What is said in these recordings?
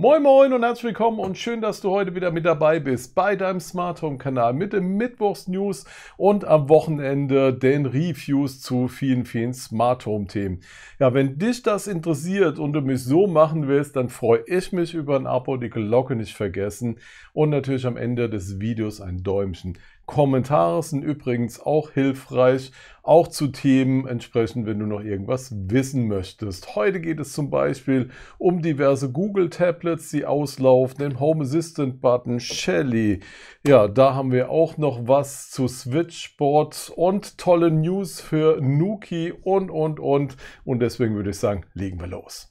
Moin Moin und herzlich willkommen und schön, dass du heute wieder mit dabei bist bei deinem Smart Home Kanal mit dem Mittwochs News und am Wochenende den Reviews zu vielen, vielen Smart Home Themen. Ja, wenn dich das interessiert und du mich so machen willst, dann freue ich mich über ein Abo, die Glocke nicht vergessen und natürlich am Ende des Videos ein Däumchen. Kommentare sind übrigens auch hilfreich, auch zu Themen entsprechend, wenn du noch irgendwas wissen möchtest. Heute geht es zum Beispiel um diverse Google-Tablets, die auslaufen, den Home Assistant-Button, Shelly. Ja, da haben wir auch noch was zu Switchboard und tolle News für Nuki und, und, und. Und deswegen würde ich sagen, legen wir los.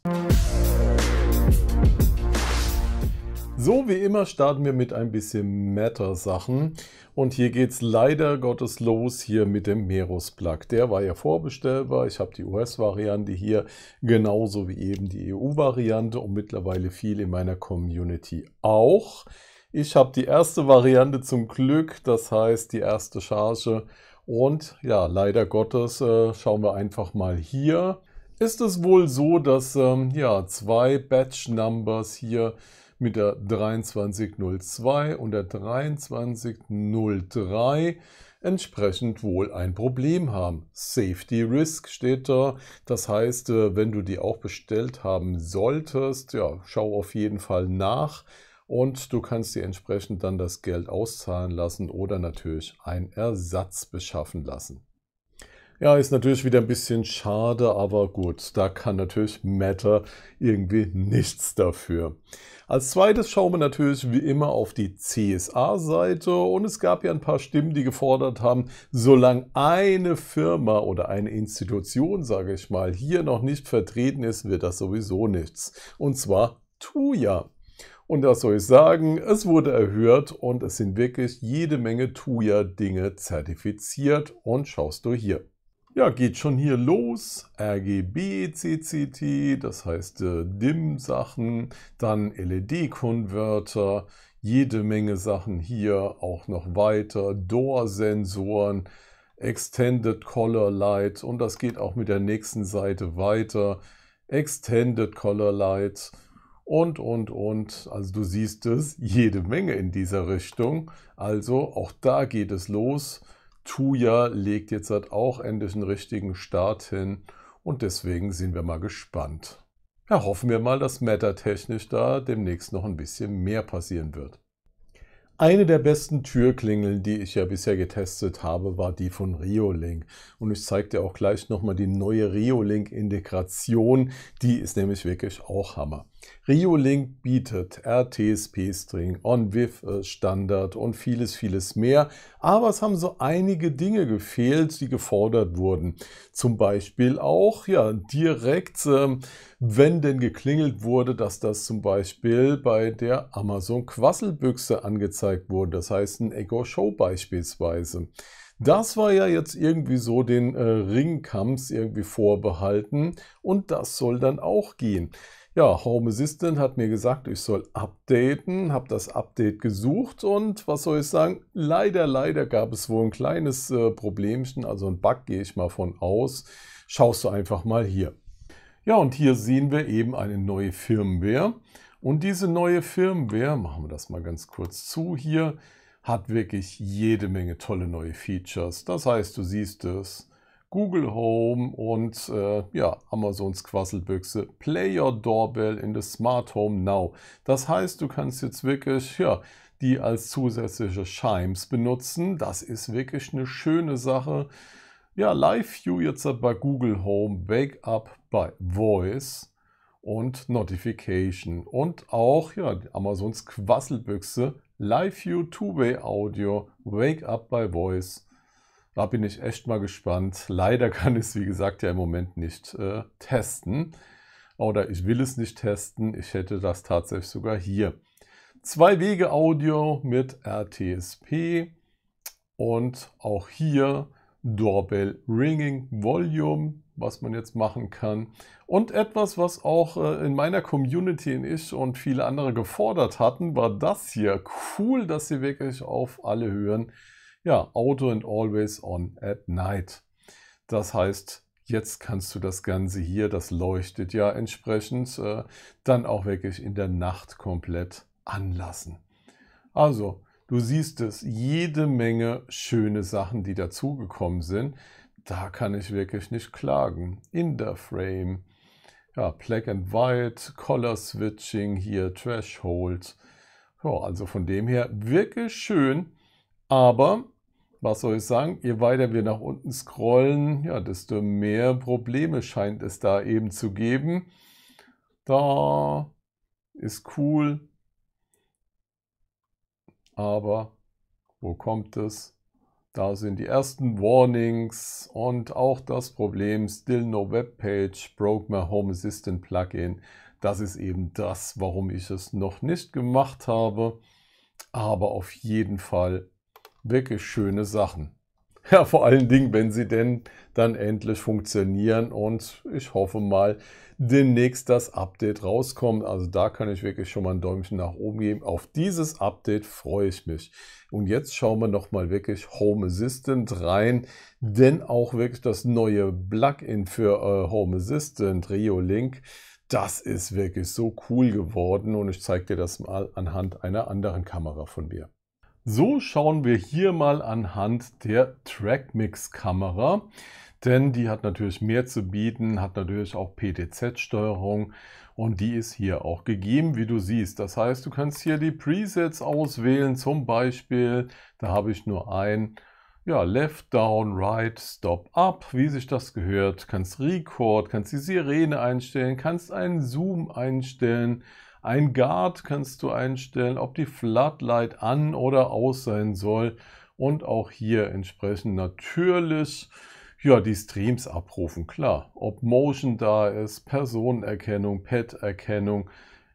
So wie immer starten wir mit ein bisschen Matter-Sachen. Und hier geht es leider Gottes los hier mit dem Merus-Plug. Der war ja vorbestellbar. Ich habe die US-Variante hier, genauso wie eben die EU-Variante und mittlerweile viel in meiner Community auch. Ich habe die erste Variante zum Glück, das heißt die erste Charge. Und ja, leider Gottes äh, schauen wir einfach mal hier. Ist es wohl so, dass ähm, ja, zwei Batch-Numbers hier mit der 2302 und der 2303 entsprechend wohl ein Problem haben. Safety Risk steht da. Das heißt, äh, wenn du die auch bestellt haben solltest, ja, schau auf jeden Fall nach und du kannst dir entsprechend dann das Geld auszahlen lassen oder natürlich einen Ersatz beschaffen lassen. Ja, ist natürlich wieder ein bisschen schade, aber gut, da kann natürlich Matter irgendwie nichts dafür. Als zweites schauen wir natürlich wie immer auf die CSA-Seite und es gab ja ein paar Stimmen, die gefordert haben, solange eine Firma oder eine Institution, sage ich mal, hier noch nicht vertreten ist, wird das sowieso nichts. Und zwar Tuya. Und das soll ich sagen, es wurde erhört und es sind wirklich jede Menge Tuya-Dinge zertifiziert und schaust du hier. Ja, geht schon hier los. RGB, CCT, das heißt äh, DIM-Sachen, dann LED-Konverter, jede Menge Sachen hier, auch noch weiter, DOR-Sensoren, Extended Color Light und das geht auch mit der nächsten Seite weiter. Extended Color Light und, und, und. Also du siehst es, jede Menge in dieser Richtung. Also auch da geht es los. Tuya legt jetzt halt auch endlich einen richtigen Start hin und deswegen sind wir mal gespannt. Ja, hoffen wir mal, dass meta-technisch da demnächst noch ein bisschen mehr passieren wird. Eine der besten Türklingeln, die ich ja bisher getestet habe, war die von Riolink. Und ich zeige dir auch gleich nochmal die neue Riolink-Integration. Die ist nämlich wirklich auch Hammer. Riolink bietet RTSP-String, äh, standard und vieles, vieles mehr. Aber es haben so einige Dinge gefehlt, die gefordert wurden. Zum Beispiel auch ja direkt ähm, wenn denn geklingelt wurde, dass das zum Beispiel bei der Amazon Quasselbüchse angezeigt wurde, das heißt ein Echo Show beispielsweise. Das war ja jetzt irgendwie so den äh, Ringkampf irgendwie vorbehalten und das soll dann auch gehen. Ja, Home Assistant hat mir gesagt, ich soll updaten, habe das Update gesucht und was soll ich sagen? Leider, leider gab es wohl ein kleines äh, Problemchen, also ein Bug gehe ich mal von aus. Schaust du einfach mal hier. Ja, und hier sehen wir eben eine neue Firmware. Und diese neue Firmware, machen wir das mal ganz kurz zu hier, hat wirklich jede Menge tolle neue Features. Das heißt, du siehst es, Google Home und äh, ja, Amazons Quasselbüchse. Play your doorbell in the smart home now. Das heißt, du kannst jetzt wirklich ja, die als zusätzliche Chimes benutzen. Das ist wirklich eine schöne Sache ja, Live-View jetzt bei Google Home, Backup bei Voice und Notification und auch ja, Amazons Quasselbüchse, Live-View, Two-Way Audio, Wake-up by Voice. Da bin ich echt mal gespannt. Leider kann ich es, wie gesagt, ja im Moment nicht äh, testen. Oder ich will es nicht testen. Ich hätte das tatsächlich sogar hier. Zwei Wege Audio mit RTSP. Und auch hier Doorbell Ringing Volume, was man jetzt machen kann. Und etwas, was auch äh, in meiner Community in ich und viele andere gefordert hatten, war das hier. Cool, dass sie wirklich auf alle hören. Ja, Auto and Always On at Night. Das heißt, jetzt kannst du das Ganze hier, das leuchtet ja entsprechend, äh, dann auch wirklich in der Nacht komplett anlassen. Also, Du siehst es, jede Menge schöne Sachen, die dazugekommen sind. Da kann ich wirklich nicht klagen. In Interframe, ja, Black and White, Color Switching, hier Threshold. Ja, also von dem her wirklich schön. Aber was soll ich sagen, je weiter wir nach unten scrollen, ja, desto mehr Probleme scheint es da eben zu geben. Da ist cool, aber wo kommt es? Da sind die ersten Warnings und auch das Problem Still No Webpage, Broke My Home Assistant Plugin. Das ist eben das, warum ich es noch nicht gemacht habe. Aber auf jeden Fall wirklich schöne Sachen. Ja, vor allen Dingen, wenn sie denn dann endlich funktionieren und ich hoffe mal demnächst das Update rauskommt. Also da kann ich wirklich schon mal ein Däumchen nach oben geben. Auf dieses Update freue ich mich. Und jetzt schauen wir nochmal wirklich Home Assistant rein, denn auch wirklich das neue Plugin für äh, Home Assistant, Rio Link, das ist wirklich so cool geworden und ich zeige dir das mal anhand einer anderen Kamera von mir. So schauen wir hier mal anhand der Trackmix-Kamera, denn die hat natürlich mehr zu bieten, hat natürlich auch PTZ-Steuerung und die ist hier auch gegeben, wie du siehst. Das heißt, du kannst hier die Presets auswählen, zum Beispiel, da habe ich nur ein ja, Left, Down, Right, Stop, Up, wie sich das gehört. Kannst Record, kannst die Sirene einstellen, kannst einen Zoom einstellen, ein Guard kannst du einstellen, ob die Floodlight an oder aus sein soll. Und auch hier entsprechend natürlich ja, die Streams abrufen, klar. Ob Motion da ist, Personenerkennung, Pet-Erkennung,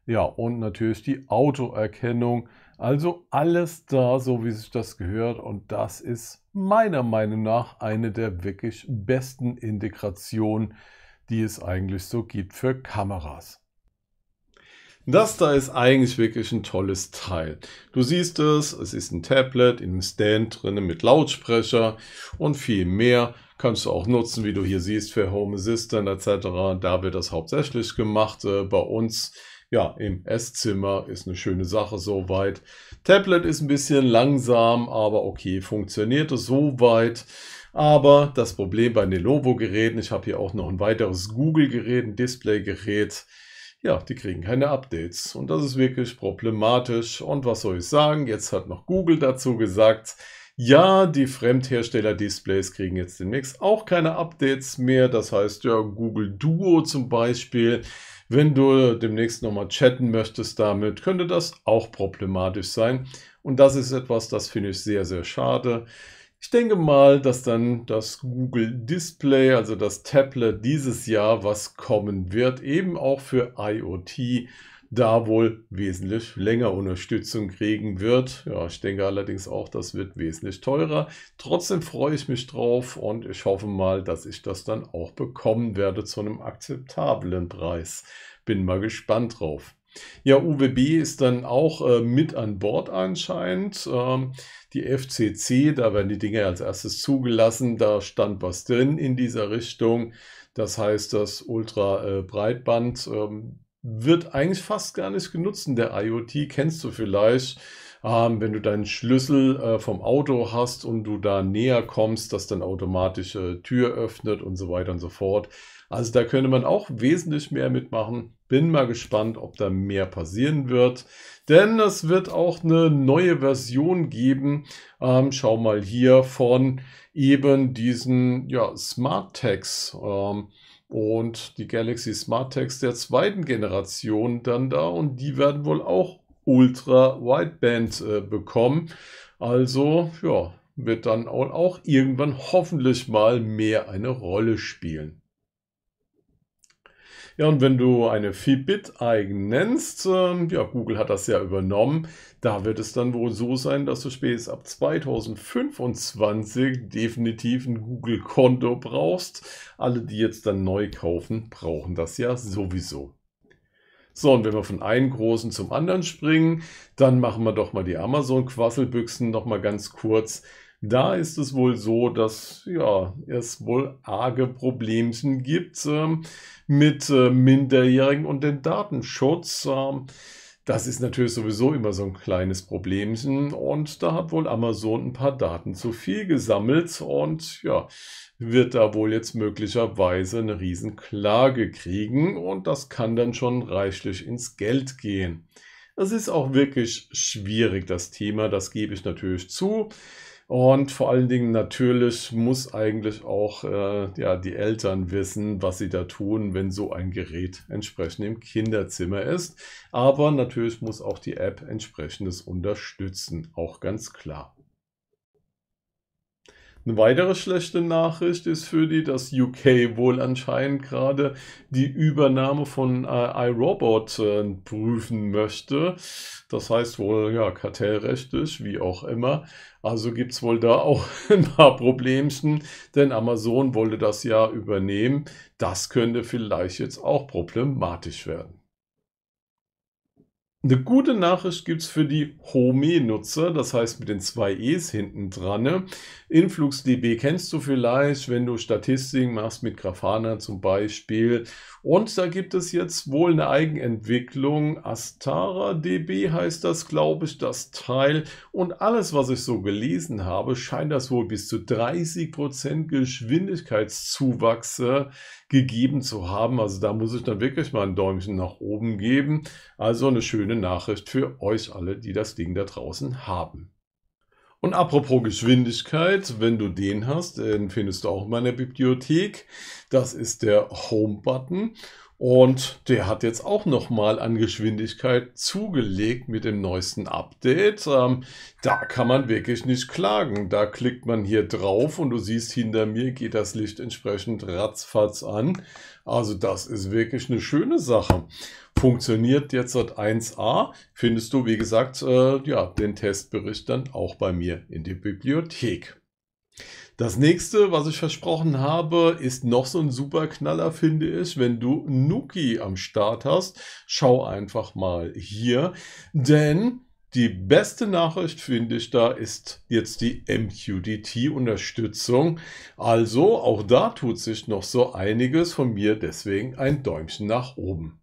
ja, und natürlich die Autoerkennung. Also alles da, so wie sich das gehört. Und das ist meiner Meinung nach eine der wirklich besten Integrationen, die es eigentlich so gibt für Kameras. Das da ist eigentlich wirklich ein tolles Teil. Du siehst es, es ist ein Tablet in einem Stand drin mit Lautsprecher und viel mehr kannst du auch nutzen, wie du hier siehst, für Home Assistant etc. Da wird das hauptsächlich gemacht. Äh, bei uns ja, im Esszimmer ist eine schöne Sache soweit. Tablet ist ein bisschen langsam, aber okay, funktioniert es soweit. Aber das Problem bei Lenovo-Geräten, ich habe hier auch noch ein weiteres Google-Gerät, ein Display-Gerät, ja, die kriegen keine Updates. Und das ist wirklich problematisch. Und was soll ich sagen? Jetzt hat noch Google dazu gesagt, ja, die Fremdhersteller-Displays kriegen jetzt demnächst auch keine Updates mehr. Das heißt, ja, Google Duo zum Beispiel, wenn du demnächst nochmal chatten möchtest damit, könnte das auch problematisch sein. Und das ist etwas, das finde ich sehr, sehr schade. Ich denke mal, dass dann das Google Display, also das Tablet dieses Jahr, was kommen wird, eben auch für IoT da wohl wesentlich länger Unterstützung kriegen wird. Ja, ich denke allerdings auch, das wird wesentlich teurer. Trotzdem freue ich mich drauf und ich hoffe mal, dass ich das dann auch bekommen werde zu einem akzeptablen Preis. Bin mal gespannt drauf. Ja, UWB ist dann auch äh, mit an Bord anscheinend. Ähm, die FCC, da werden die Dinge als erstes zugelassen, da stand was drin in dieser Richtung. Das heißt, das Ultra-Breitband äh, ähm, wird eigentlich fast gar nicht genutzt in der IoT, kennst du vielleicht. Ähm, wenn du deinen Schlüssel äh, vom Auto hast und du da näher kommst, dass dann automatisch äh, Tür öffnet und so weiter und so fort. Also da könnte man auch wesentlich mehr mitmachen. Bin mal gespannt, ob da mehr passieren wird. Denn es wird auch eine neue Version geben. Ähm, schau mal hier von eben diesen ja, Smart Tags. Ähm, und die Galaxy Smart Tags der zweiten Generation dann da. Und die werden wohl auch Ultra Wideband äh, bekommen. Also, ja, wird dann auch irgendwann hoffentlich mal mehr eine Rolle spielen. Ja, und wenn du eine Fitbit eigen nennst, ähm, ja, Google hat das ja übernommen, da wird es dann wohl so sein, dass du spätestens ab 2025 definitiv ein Google-Konto brauchst. Alle, die jetzt dann neu kaufen, brauchen das ja sowieso. So, und wenn wir von einem großen zum anderen springen, dann machen wir doch mal die Amazon-Quasselbüchsen nochmal ganz kurz. Da ist es wohl so, dass ja, es wohl arge Problemchen gibt äh, mit äh, Minderjährigen und dem Datenschutz. Äh, das ist natürlich sowieso immer so ein kleines Problemchen und da hat wohl Amazon ein paar Daten zu viel gesammelt und ja, wird da wohl jetzt möglicherweise eine Riesenklage kriegen und das kann dann schon reichlich ins Geld gehen. Das ist auch wirklich schwierig, das Thema, das gebe ich natürlich zu. Und vor allen Dingen natürlich muss eigentlich auch äh, ja, die Eltern wissen, was sie da tun, wenn so ein Gerät entsprechend im Kinderzimmer ist. Aber natürlich muss auch die App entsprechendes unterstützen, auch ganz klar. Eine weitere schlechte Nachricht ist für die, dass UK wohl anscheinend gerade die Übernahme von äh, iRobot äh, prüfen möchte. Das heißt wohl, ja, kartellrechtlich, wie auch immer. Also gibt es wohl da auch ein paar Problemchen, denn Amazon wollte das ja übernehmen. Das könnte vielleicht jetzt auch problematisch werden. Eine gute Nachricht gibt es für die Home-Nutzer, das heißt mit den zwei E's hinten dran. Ne? InfluxDB kennst du vielleicht, wenn du Statistiken machst mit Grafana zum Beispiel. Und da gibt es jetzt wohl eine Eigenentwicklung. AstaraDB heißt das, glaube ich, das Teil. Und alles, was ich so gelesen habe, scheint das wohl bis zu 30% Geschwindigkeitszuwachse gegeben zu haben. Also da muss ich dann wirklich mal ein Däumchen nach oben geben. Also eine schöne schöne Nachricht für euch alle, die das Ding da draußen haben. Und apropos Geschwindigkeit, wenn du den hast, den findest du auch in meiner Bibliothek. Das ist der Home-Button. Und der hat jetzt auch nochmal an Geschwindigkeit zugelegt mit dem neuesten Update. Ähm, da kann man wirklich nicht klagen. Da klickt man hier drauf und du siehst hinter mir geht das Licht entsprechend ratzfatz an. Also das ist wirklich eine schöne Sache. Funktioniert jetzt dort 1a, findest du, wie gesagt, äh, ja, den Testbericht dann auch bei mir in der Bibliothek. Das nächste, was ich versprochen habe, ist noch so ein super Knaller, finde ich. Wenn du Nuki am Start hast, schau einfach mal hier, denn die beste Nachricht finde ich da ist jetzt die MQTT-Unterstützung. Also auch da tut sich noch so einiges von mir, deswegen ein Däumchen nach oben.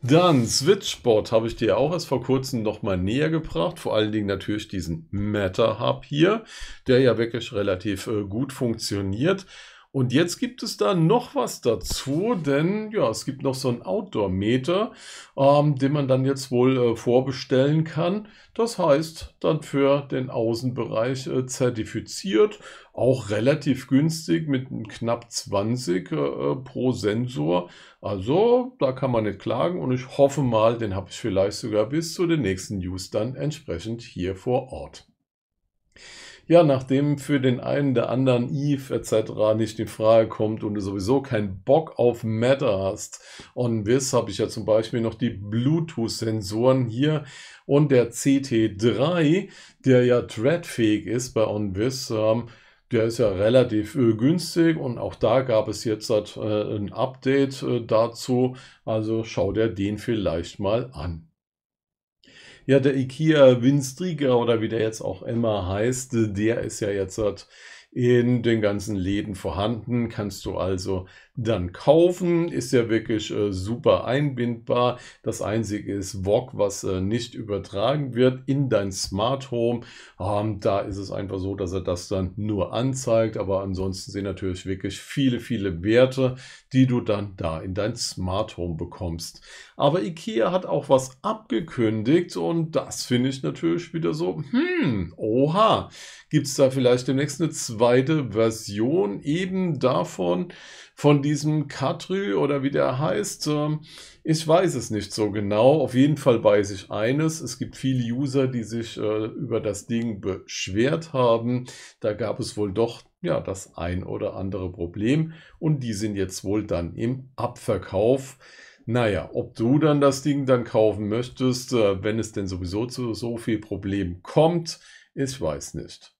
Dann Switchboard habe ich dir auch erst vor kurzem nochmal näher gebracht. Vor allen Dingen natürlich diesen Matter Hub hier, der ja wirklich relativ äh, gut funktioniert. Und jetzt gibt es da noch was dazu, denn ja, es gibt noch so einen Outdoor-Meter, ähm, den man dann jetzt wohl äh, vorbestellen kann. Das heißt, dann für den Außenbereich äh, zertifiziert, auch relativ günstig mit knapp 20 äh, äh, pro Sensor. Also da kann man nicht klagen und ich hoffe mal, den habe ich vielleicht sogar bis zu den nächsten News dann entsprechend hier vor Ort ja, nachdem für den einen der anderen Eve etc. nicht in Frage kommt und du sowieso keinen Bock auf Matter hast. On Viz habe ich ja zum Beispiel noch die Bluetooth-Sensoren hier und der CT3, der ja threadfähig ist bei OnVis, ähm, der ist ja relativ äh, günstig und auch da gab es jetzt halt, äh, ein Update äh, dazu. Also schau dir den vielleicht mal an. Ja, der Ikea Winstrieger oder wie der jetzt auch immer heißt, der ist ja jetzt dort in den ganzen Läden vorhanden. Kannst du also dann kaufen. Ist ja wirklich äh, super einbindbar. Das einzige ist VOG, was äh, nicht übertragen wird in dein Smart Home. Ähm, da ist es einfach so, dass er das dann nur anzeigt. Aber ansonsten sind natürlich wirklich viele, viele Werte, die du dann da in dein Smart Home bekommst. Aber IKEA hat auch was abgekündigt und das finde ich natürlich wieder so, hm, oha, gibt es da vielleicht demnächst eine zweite Version eben davon, von diesem Katry oder wie der heißt. Ähm, ich weiß es nicht so genau. Auf jeden Fall weiß ich eines. Es gibt viele User, die sich äh, über das Ding beschwert haben. Da gab es wohl doch ja, das ein oder andere Problem und die sind jetzt wohl dann im Abverkauf. Naja, ob du dann das Ding dann kaufen möchtest, äh, wenn es denn sowieso zu so viel Problem kommt, ich weiß nicht.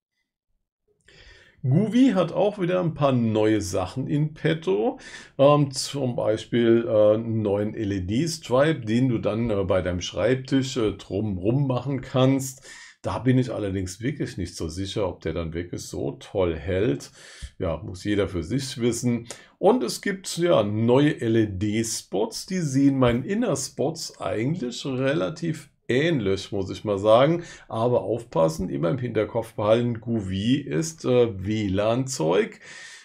Guvi hat auch wieder ein paar neue Sachen in petto. Ähm, zum Beispiel äh, einen neuen LED-Stripe, den du dann äh, bei deinem Schreibtisch äh, drumrum machen kannst. Da bin ich allerdings wirklich nicht so sicher, ob der dann wirklich so toll hält. Ja, muss jeder für sich wissen. Und es gibt ja neue LED-Spots, die sehen meinen Inner-Spots eigentlich relativ ähnlich, muss ich mal sagen. Aber aufpassen, immer im Hinterkopf behalten, GUI ist äh, WLAN-Zeug.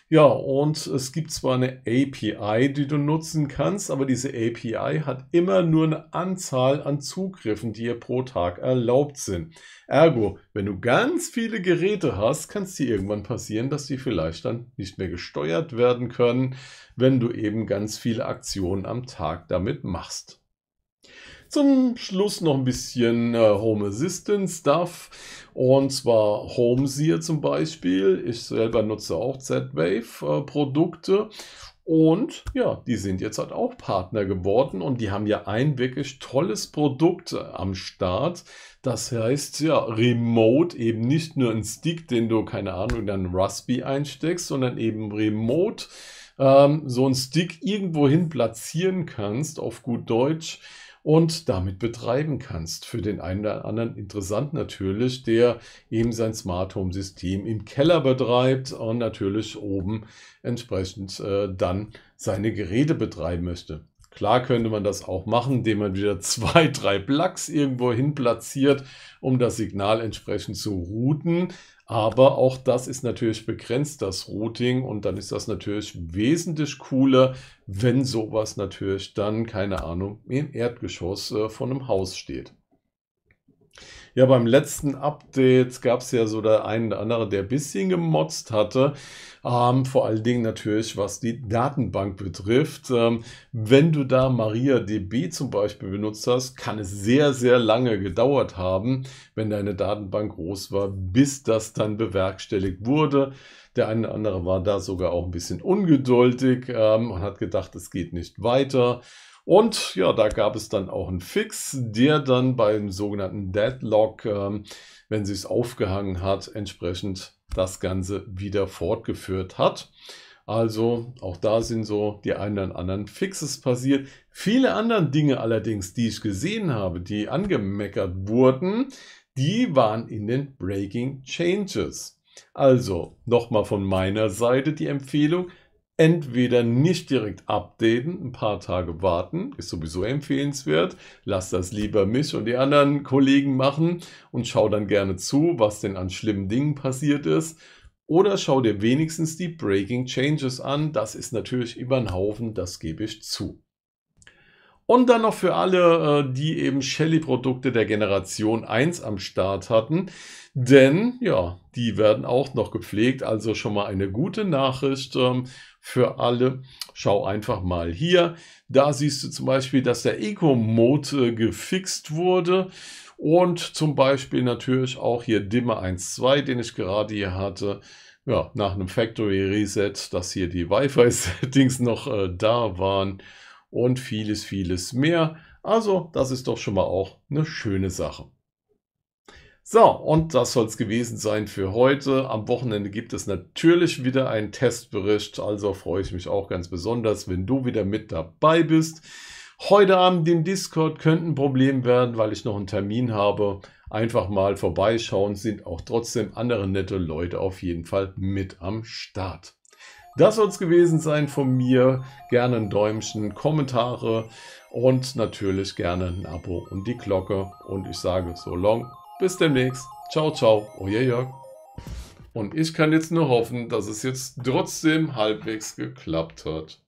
Ja, und es gibt zwar eine API, die du nutzen kannst, aber diese API hat immer nur eine Anzahl an Zugriffen, die ihr pro Tag erlaubt sind. Ergo, wenn du ganz viele Geräte hast, kann es dir irgendwann passieren, dass die vielleicht dann nicht mehr gesteuert werden können, wenn du eben ganz viele Aktionen am Tag damit machst. Zum Schluss noch ein bisschen äh, Home Assistant Stuff. Und zwar HomeSeer zum Beispiel. Ich selber nutze auch Z-Wave äh, Produkte. Und ja, die sind jetzt halt auch Partner geworden und die haben ja ein wirklich tolles Produkt äh, am Start. Das heißt ja, Remote eben nicht nur ein Stick, den du, keine Ahnung, dann Raspberry einsteckst, sondern eben Remote ähm, so ein Stick irgendwohin platzieren kannst, auf gut Deutsch und damit betreiben kannst. Für den einen oder anderen interessant natürlich, der eben sein Smart Home System im Keller betreibt und natürlich oben entsprechend äh, dann seine Geräte betreiben möchte. Klar könnte man das auch machen, indem man wieder zwei, drei Plugs irgendwo hin platziert, um das Signal entsprechend zu routen. Aber auch das ist natürlich begrenzt, das Routing. Und dann ist das natürlich wesentlich cooler, wenn sowas natürlich dann, keine Ahnung, im Erdgeschoss äh, von einem Haus steht. Ja, beim letzten Update gab es ja so der einen oder andere, der ein bisschen gemotzt hatte. Ähm, vor allen Dingen natürlich, was die Datenbank betrifft. Ähm, wenn du da MariaDB zum Beispiel benutzt hast, kann es sehr, sehr lange gedauert haben, wenn deine Datenbank groß war, bis das dann bewerkstelligt wurde. Der eine oder andere war da sogar auch ein bisschen ungeduldig ähm, und hat gedacht, es geht nicht weiter. Und ja, da gab es dann auch einen Fix, der dann beim sogenannten Deadlock, ähm, wenn sie es aufgehangen hat, entsprechend das Ganze wieder fortgeführt hat. Also auch da sind so die einen oder anderen Fixes passiert. Viele andere Dinge allerdings, die ich gesehen habe, die angemeckert wurden, die waren in den Breaking Changes. Also nochmal von meiner Seite die Empfehlung, entweder nicht direkt updaten, ein paar Tage warten, ist sowieso empfehlenswert. Lass das lieber mich und die anderen Kollegen machen und schau dann gerne zu, was denn an schlimmen Dingen passiert ist. Oder schau dir wenigstens die Breaking Changes an. Das ist natürlich über einen Haufen, das gebe ich zu. Und dann noch für alle, äh, die eben Shelly-Produkte der Generation 1 am Start hatten. Denn ja, die werden auch noch gepflegt. Also schon mal eine gute Nachricht ähm, für alle. Schau einfach mal hier. Da siehst du zum Beispiel, dass der Eco-Mode äh, gefixt wurde. Und zum Beispiel natürlich auch hier Dimmer 1.2, den ich gerade hier hatte. Ja, nach einem Factory Reset, dass hier die Wi-Fi-Settings noch äh, da waren und vieles, vieles mehr. Also das ist doch schon mal auch eine schöne Sache. So, und das soll es gewesen sein für heute. Am Wochenende gibt es natürlich wieder einen Testbericht, also freue ich mich auch ganz besonders, wenn du wieder mit dabei bist. Heute Abend im Discord könnte ein Problem werden, weil ich noch einen Termin habe. Einfach mal vorbeischauen, sind auch trotzdem andere nette Leute auf jeden Fall mit am Start. Das soll es gewesen sein von mir. Gerne ein Däumchen, Kommentare und natürlich gerne ein Abo und die Glocke. Und ich sage so long, bis demnächst. Ciao, ciao, euer Jörg. Und ich kann jetzt nur hoffen, dass es jetzt trotzdem halbwegs geklappt hat.